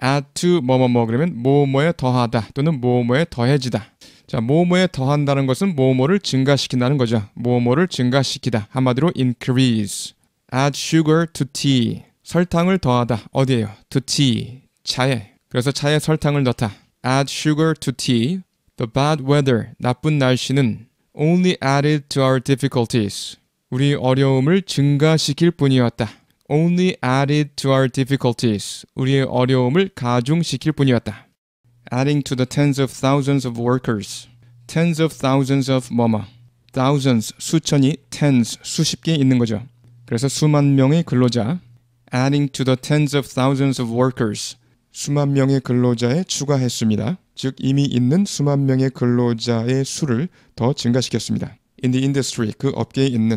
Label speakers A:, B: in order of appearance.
A: add 아, to 뭐뭐뭐 그러면 뭐뭐에 더하다 또는 뭐뭐에 더해지다. 자, 뭐뭐에 더한다는 것은 뭐뭐를 증가시킨다는 거죠. 뭐뭐를 증가시키다. 한마디로 increase. add sugar to tea. 설탕을 더하다. 어디에요? to tea. 차에. 그래서 차에 설탕을 넣다. add sugar to tea. The bad weather. 나쁜 날씨는 only added to our difficulties. 우리 어려움을 증가시킬 뿐이었다. only added to our difficulties. 우리의 어려움을 가중시킬 뿐이었다. adding to the tens of thousands of workers. tens of thousands of 뭐뭐. thousands 수천이 tens 수십 개 있는 거죠. 그래서 수만 명의 근로자 adding to the tens of thousands of workers. 수만 명의 근로자에 추가했습니다. 즉 이미 있는 수만 명의 근로자의 수를 더 증가시켰습니다. in the industry 그 업계에 있는